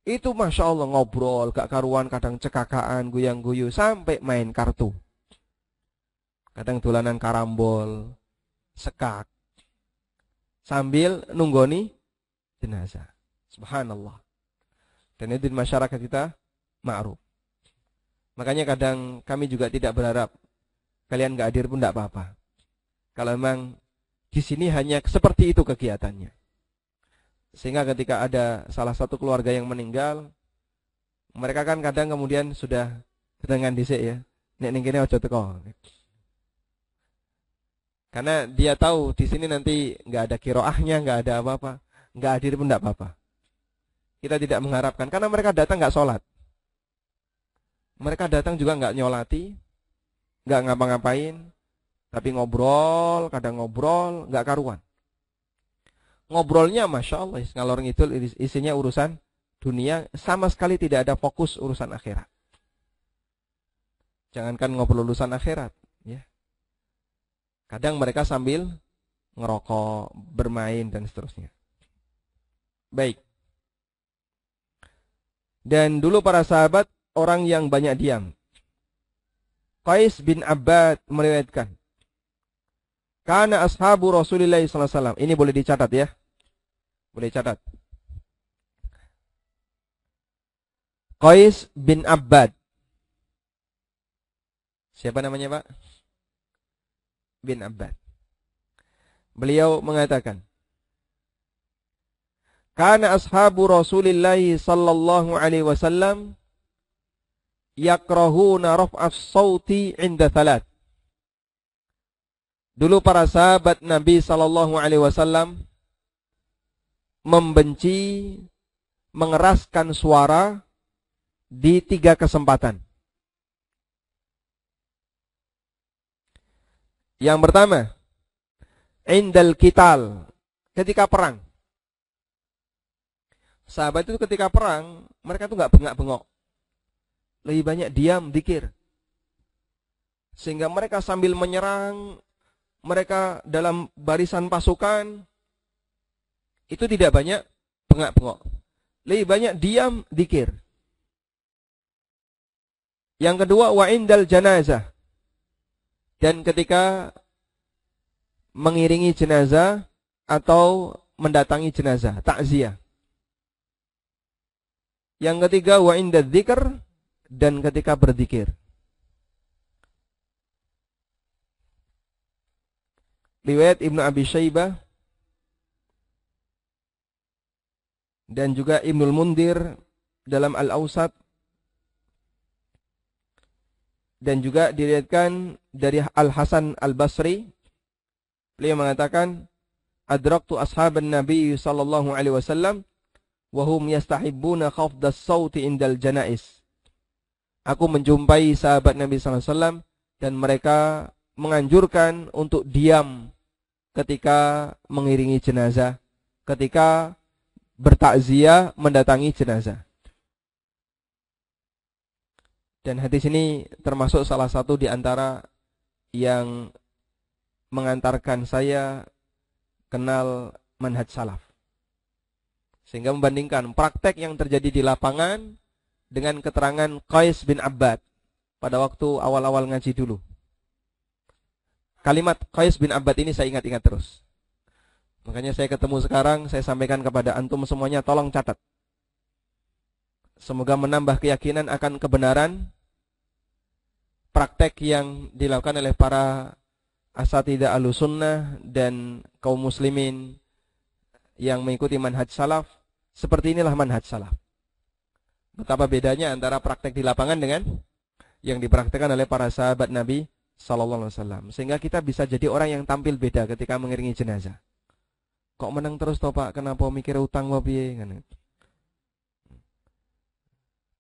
Itu Masya Allah ngobrol, gak karuan, kadang cekakaan, guyang-guyu, sampai main kartu. Kadang dolanan karambol, sekak. Sambil nunggoni jenazah. Subhanallah. Dan itu di masyarakat kita ma'ruf. Makanya kadang kami juga tidak berharap kalian gak hadir pun tidak apa-apa. Kalau memang di sini hanya seperti itu kegiatannya. Sehingga ketika ada salah satu keluarga yang meninggal, mereka kan kadang kemudian sudah dengan dhisik ya. Nek ning kene aja teko. Karena dia tahu di sini nanti nggak ada kiroahnya, nggak ada apa-apa, nggak hadir pun nggak apa-apa. Kita tidak mengharapkan karena mereka datang nggak sholat, mereka datang juga nggak nyolati, nggak ngapa-ngapain, tapi ngobrol, kadang ngobrol, nggak karuan ngobrolnya masya Allah ngalor ngidul isinya urusan dunia sama sekali tidak ada fokus urusan akhirat jangankan ngobrol urusan akhirat ya kadang mereka sambil ngerokok bermain dan seterusnya baik dan dulu para sahabat orang yang banyak diam Qais bin Abbad meriwayatkan karena ashabu Rasulullah wasallam Ini boleh dicatat ya. Boleh catat. Qais bin Abbad. Siapa namanya Pak? Bin Abbad. Beliau mengatakan. Karena ashabu Rasulullah sallallahu alaihi wasallam yakrahuna raf'as sauti inda thalat. Dulu para sahabat Nabi Shallallahu Alaihi Wasallam membenci, mengeraskan suara di tiga kesempatan. Yang pertama, indal kital, ketika perang. Sahabat itu ketika perang, mereka tuh nggak bengak-bengok. Lebih banyak diam, dikir. Sehingga mereka sambil menyerang, mereka dalam barisan pasukan itu tidak banyak bengak-bengok. Lebih banyak diam, dikir. Yang kedua, wa'indal janazah. Dan ketika mengiringi jenazah atau mendatangi jenazah, takziah. Yang ketiga, indal dzikr dan ketika berzikir. riwayat Ibnu Abi Syaibah dan juga Ibnul Mundir dalam Al-Ausat dan juga diriwayatkan dari Al-Hasan Al-Basri beliau mengatakan adraktu ashaban nabi sallallahu alaihi wasallam wa hum yastahibbuna khafdas sauti indal janais aku menjumpai sahabat nabi sallallahu alaihi wasallam dan mereka menganjurkan untuk diam ketika mengiringi jenazah, ketika bertakziah mendatangi jenazah. Dan hadis ini termasuk salah satu di antara yang mengantarkan saya kenal manhaj salaf. Sehingga membandingkan praktek yang terjadi di lapangan dengan keterangan Qais bin Abbad pada waktu awal-awal ngaji dulu. Kalimat Qais bin Abad ini saya ingat-ingat terus. Makanya saya ketemu sekarang, saya sampaikan kepada antum semuanya, tolong catat. Semoga menambah keyakinan akan kebenaran praktek yang dilakukan oleh para asatidah alusunnah dan kaum muslimin yang mengikuti manhaj salaf. Seperti inilah manhaj salaf. Betapa bedanya antara praktek di lapangan dengan yang dipraktekkan oleh para sahabat Nabi Sallallahu Alaihi Wasallam sehingga kita bisa jadi orang yang tampil beda ketika mengiringi jenazah kok menang terus toh pak kenapa mikir utang wabi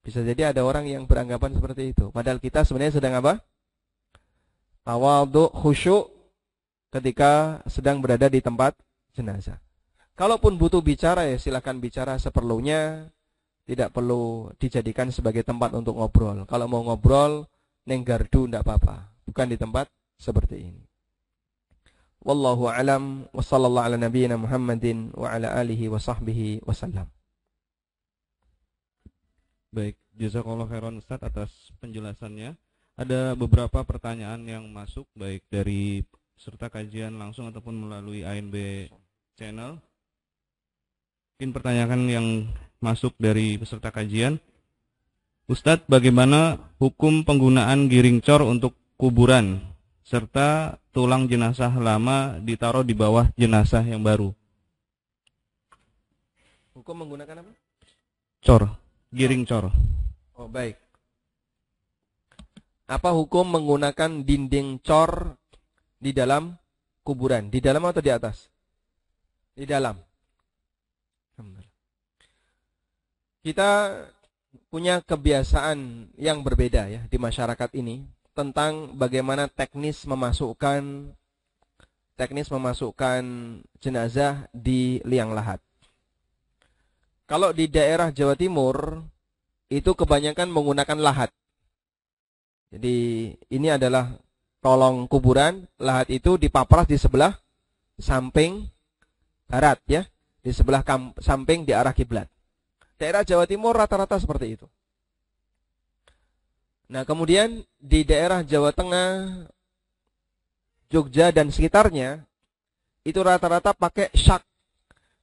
bisa jadi ada orang yang beranggapan seperti itu padahal kita sebenarnya sedang apa Tawadu khusyuk ketika sedang berada di tempat jenazah kalaupun butuh bicara ya silahkan bicara seperlunya tidak perlu dijadikan sebagai tempat untuk ngobrol kalau mau ngobrol neng gardu tidak apa-apa bukan di tempat seperti ini. Wallahu alam wa sallallahu ala nabiyyina Muhammadin wa ala alihi wa sahbihi wasallam. Baik, jazakallahu khairan Ustaz atas penjelasannya. Ada beberapa pertanyaan yang masuk baik dari serta kajian langsung ataupun melalui ANB channel. Mungkin pertanyaan yang masuk dari peserta kajian. Ustadz, bagaimana hukum penggunaan giring cor untuk kuburan serta tulang jenazah lama ditaruh di bawah jenazah yang baru. Hukum menggunakan apa? Cor, giring cor. Oh, baik. Apa hukum menggunakan dinding cor di dalam kuburan? Di dalam atau di atas? Di dalam. Kita punya kebiasaan yang berbeda ya di masyarakat ini tentang bagaimana teknis memasukkan teknis memasukkan jenazah di liang lahat. Kalau di daerah Jawa Timur itu kebanyakan menggunakan lahat. Jadi ini adalah tolong kuburan, lahat itu dipapras di sebelah samping barat ya, di sebelah samping di arah kiblat. Daerah Jawa Timur rata-rata seperti itu. Nah, kemudian di daerah Jawa Tengah, Jogja dan sekitarnya itu rata-rata pakai syak.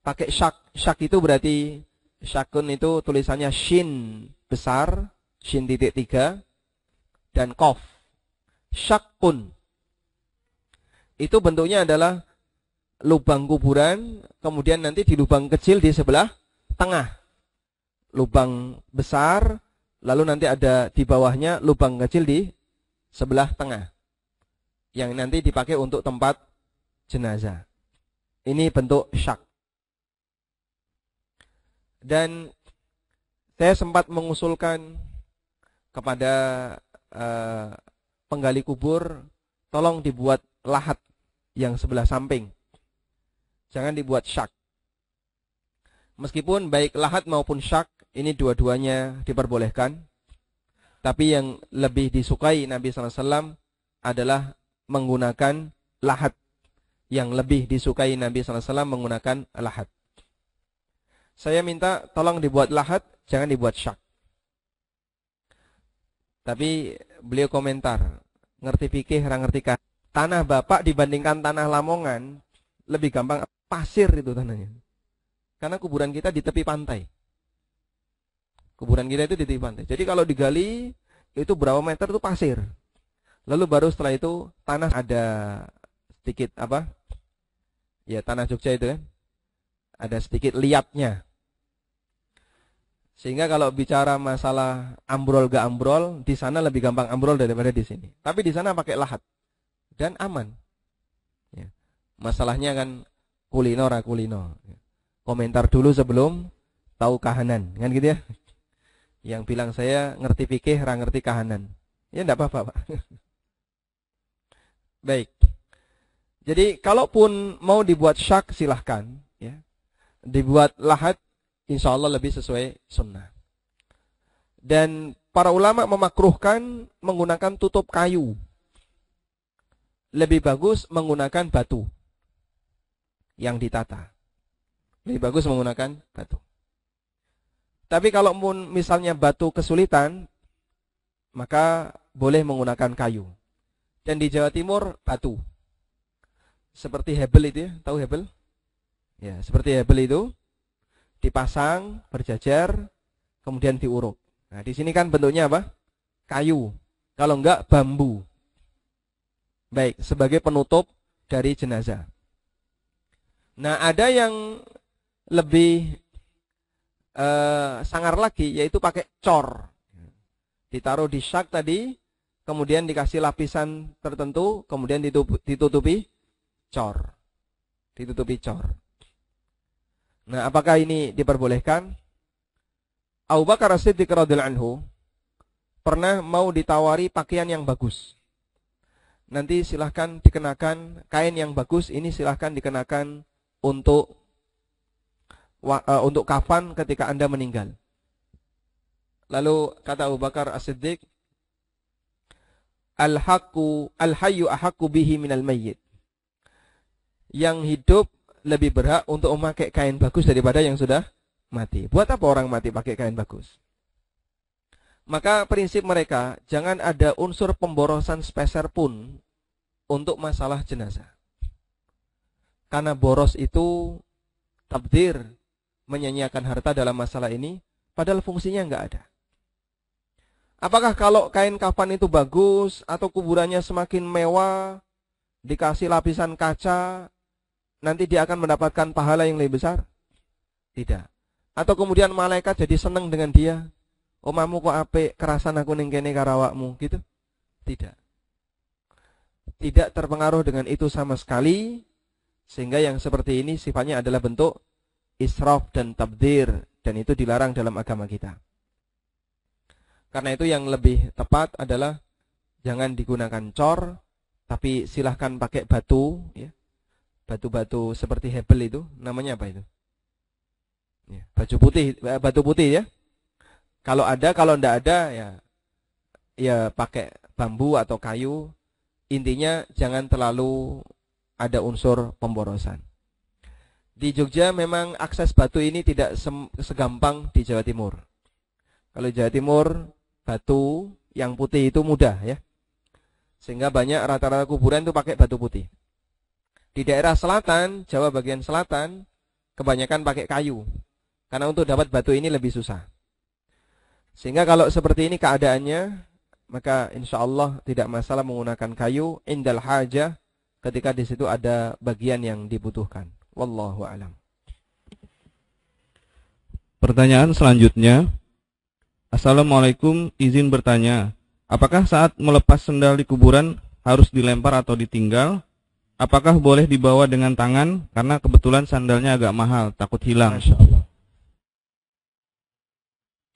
Pakai syak. Syak itu berarti syakun itu tulisannya shin besar, shin titik tiga dan kof. Syakun itu bentuknya adalah lubang kuburan, kemudian nanti di lubang kecil di sebelah tengah. Lubang besar lalu nanti ada di bawahnya lubang kecil di sebelah tengah yang nanti dipakai untuk tempat jenazah. Ini bentuk syak. Dan saya sempat mengusulkan kepada uh, penggali kubur, tolong dibuat lahat yang sebelah samping. Jangan dibuat syak. Meskipun baik lahat maupun syak ini dua-duanya diperbolehkan. Tapi yang lebih disukai Nabi SAW adalah menggunakan lahat. Yang lebih disukai Nabi SAW menggunakan lahat. Saya minta tolong dibuat lahat, jangan dibuat syak. Tapi beliau komentar, ngerti fikih, orang ngerti kan? Tanah bapak dibandingkan tanah Lamongan, lebih gampang pasir itu tanahnya. Karena kuburan kita di tepi pantai. Kuburan kita itu di tepi pantai. Jadi kalau digali itu berapa meter itu pasir. Lalu baru setelah itu tanah ada sedikit apa? Ya tanah Jogja itu kan. Ada sedikit liatnya. Sehingga kalau bicara masalah ambrol gak ambrol, di sana lebih gampang ambrol daripada di sini. Tapi di sana pakai lahat dan aman. Ya. Masalahnya kan kulino ra ah, kulino. Ya. Komentar dulu sebelum tahu kahanan, kan gitu ya yang bilang saya ngerti fikih, orang ngerti kahanan. Ya enggak apa-apa, Pak. Baik. Jadi kalaupun mau dibuat syak silahkan, ya. Dibuat lahat insya Allah lebih sesuai sunnah. Dan para ulama memakruhkan menggunakan tutup kayu. Lebih bagus menggunakan batu yang ditata. Lebih bagus menggunakan batu. Tapi kalau pun misalnya batu kesulitan, maka boleh menggunakan kayu. Dan di Jawa Timur, batu. Seperti hebel itu ya, tahu hebel? Ya, seperti hebel itu. Dipasang, berjajar, kemudian diuruk. Nah, di sini kan bentuknya apa? Kayu. Kalau enggak, bambu. Baik, sebagai penutup dari jenazah. Nah, ada yang lebih Eh, sangar lagi yaitu pakai cor. Ditaruh di sak tadi, kemudian dikasih lapisan tertentu, kemudian ditutupi, ditutupi cor. Ditutupi cor. Nah, apakah ini diperbolehkan? Abu Bakar Siddiq radhiyallahu anhu pernah mau ditawari pakaian yang bagus. Nanti silahkan dikenakan kain yang bagus, ini silahkan dikenakan untuk Eh, untuk kafan ketika Anda meninggal. Lalu kata Abu Bakar As-Siddiq, al-haqqu al-hayyu ahaqqu bihi minal mayyit. Yang hidup lebih berhak untuk memakai kain bagus daripada yang sudah mati. Buat apa orang mati pakai kain bagus? Maka prinsip mereka jangan ada unsur pemborosan speser pun untuk masalah jenazah. Karena boros itu tabdir menyanyiakan harta dalam masalah ini, padahal fungsinya nggak ada. Apakah kalau kain kafan itu bagus atau kuburannya semakin mewah, dikasih lapisan kaca, nanti dia akan mendapatkan pahala yang lebih besar? Tidak. Atau kemudian malaikat jadi seneng dengan dia. Omamu kok ape kerasan aku ning kene karawakmu gitu? Tidak. Tidak terpengaruh dengan itu sama sekali sehingga yang seperti ini sifatnya adalah bentuk israf dan tabdir dan itu dilarang dalam agama kita. Karena itu yang lebih tepat adalah jangan digunakan cor, tapi silahkan pakai batu, ya. batu-batu seperti hebel itu, namanya apa itu? Ya, baju putih, eh, batu putih ya. Kalau ada, kalau tidak ada ya, ya pakai bambu atau kayu. Intinya jangan terlalu ada unsur pemborosan. Di Jogja memang akses batu ini tidak segampang di Jawa Timur. Kalau Jawa Timur, batu yang putih itu mudah ya. Sehingga banyak rata-rata kuburan itu pakai batu putih. Di daerah selatan, Jawa bagian selatan, kebanyakan pakai kayu. Karena untuk dapat batu ini lebih susah. Sehingga kalau seperti ini keadaannya, maka insya Allah tidak masalah menggunakan kayu indal hajah ketika di situ ada bagian yang dibutuhkan. Wallahu alam. Pertanyaan selanjutnya. Assalamualaikum, izin bertanya. Apakah saat melepas sendal di kuburan harus dilempar atau ditinggal? Apakah boleh dibawa dengan tangan? Karena kebetulan sandalnya agak mahal, takut hilang.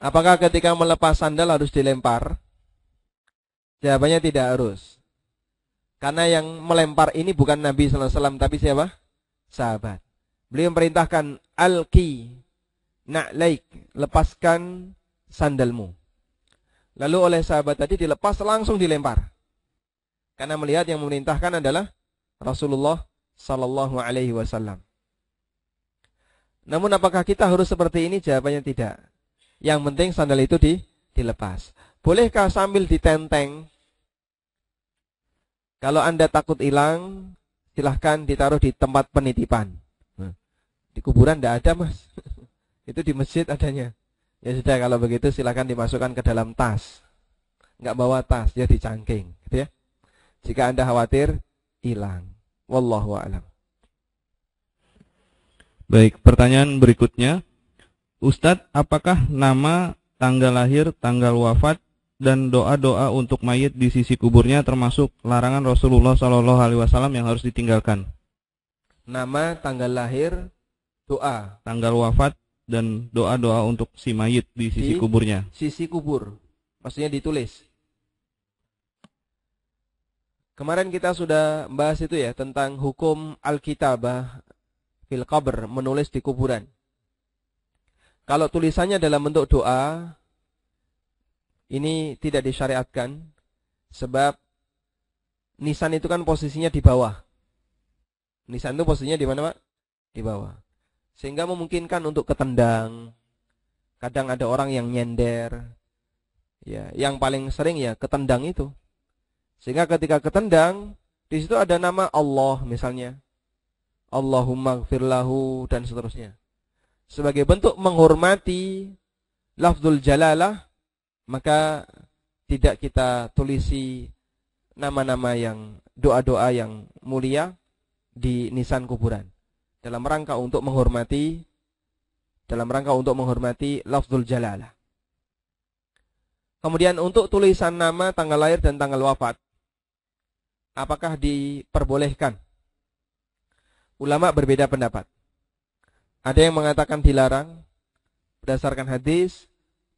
Apakah ketika melepas sandal harus dilempar? Jawabannya tidak harus. Karena yang melempar ini bukan Nabi SAW, tapi siapa? sahabat. Beliau memerintahkan nak na'laik, lepaskan sandalmu. Lalu oleh sahabat tadi dilepas langsung dilempar. Karena melihat yang memerintahkan adalah Rasulullah sallallahu alaihi wasallam. Namun apakah kita harus seperti ini? Jawabannya tidak. Yang penting sandal itu di, dilepas. Bolehkah sambil ditenteng? Kalau Anda takut hilang, silahkan ditaruh di tempat penitipan. Nah, di kuburan tidak ada mas, itu di masjid adanya. Ya sudah kalau begitu silahkan dimasukkan ke dalam tas. Nggak bawa tas, ya dicangking. Gitu ya. Jika anda khawatir, hilang. Wallahu a'lam. Baik, pertanyaan berikutnya. Ustadz, apakah nama, tanggal lahir, tanggal wafat, dan doa-doa untuk mayit di sisi kuburnya termasuk larangan Rasulullah Shallallahu Alaihi Wasallam yang harus ditinggalkan. Nama, tanggal lahir, doa, tanggal wafat dan doa-doa untuk si mayit di sisi di kuburnya. Sisi kubur, maksudnya ditulis. Kemarin kita sudah bahas itu ya tentang hukum alkitabah fil menulis di kuburan. Kalau tulisannya dalam bentuk doa, ini tidak disyariatkan sebab nisan itu kan posisinya di bawah. Nisan itu posisinya di mana, Pak? Di bawah. Sehingga memungkinkan untuk ketendang. Kadang ada orang yang nyender. Ya, yang paling sering ya ketendang itu. Sehingga ketika ketendang, di situ ada nama Allah misalnya. Allahumma gfirlahu dan seterusnya. Sebagai bentuk menghormati lafzul jalalah maka tidak kita tulisi nama-nama yang doa-doa yang mulia di nisan kuburan dalam rangka untuk menghormati dalam rangka untuk menghormati lafzul jalalah. Kemudian untuk tulisan nama, tanggal lahir dan tanggal wafat apakah diperbolehkan? Ulama berbeda pendapat. Ada yang mengatakan dilarang berdasarkan hadis,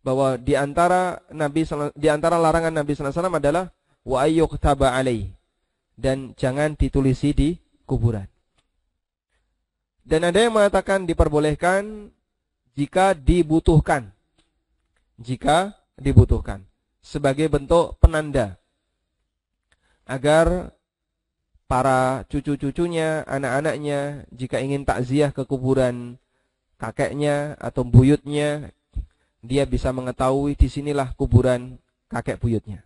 bahwa di antara Nabi di antara larangan Nabi SAW adalah wa yuktaba alaih dan jangan ditulisi di kuburan. Dan ada yang mengatakan diperbolehkan jika dibutuhkan. Jika dibutuhkan sebagai bentuk penanda agar para cucu-cucunya, anak-anaknya jika ingin takziah ke kuburan kakeknya atau buyutnya dia bisa mengetahui di sinilah kuburan kakek buyutnya.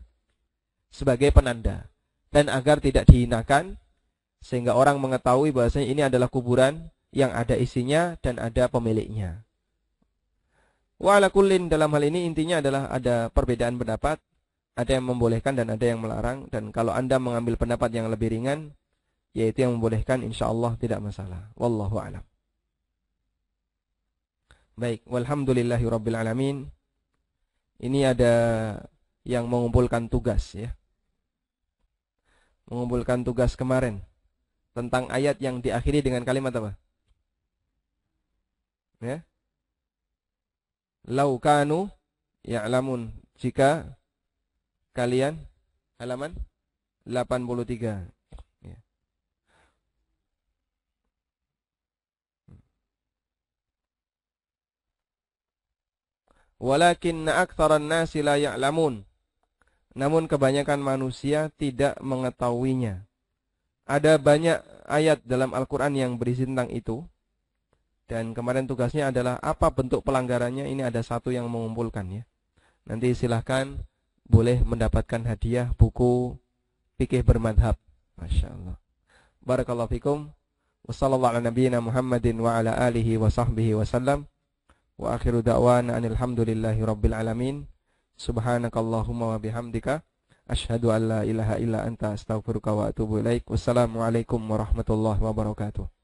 Sebagai penanda. Dan agar tidak dihinakan, sehingga orang mengetahui bahwasanya ini adalah kuburan yang ada isinya dan ada pemiliknya. Walakulin dalam hal ini intinya adalah ada perbedaan pendapat, ada yang membolehkan dan ada yang melarang dan kalau Anda mengambil pendapat yang lebih ringan yaitu yang membolehkan insyaallah tidak masalah. Wallahu a'lam. Baik, alamin. Ini ada yang mengumpulkan tugas ya. Mengumpulkan tugas kemarin tentang ayat yang diakhiri dengan kalimat apa? Ya. ya ya'lamun. Jika kalian halaman 83. Walakin aktsaran nasi la ya'lamun. Namun kebanyakan manusia tidak mengetahuinya. Ada banyak ayat dalam Al-Qur'an yang berisi tentang itu. Dan kemarin tugasnya adalah apa bentuk pelanggarannya ini ada satu yang mengumpulkan ya. Nanti silahkan boleh mendapatkan hadiah buku fikih bermadhab. Masya Allah. Barakallahu fikum. Wassalamualaikum warahmatullahi wabarakatuh. Wa anilhamdulillahi rabbil alamin. Subhanakallahumma wa bihamdika. Ashadu ilaha illa anta astaghfiruka wa atubu ilaik. Wassalamualaikum warahmatullahi wabarakatuh.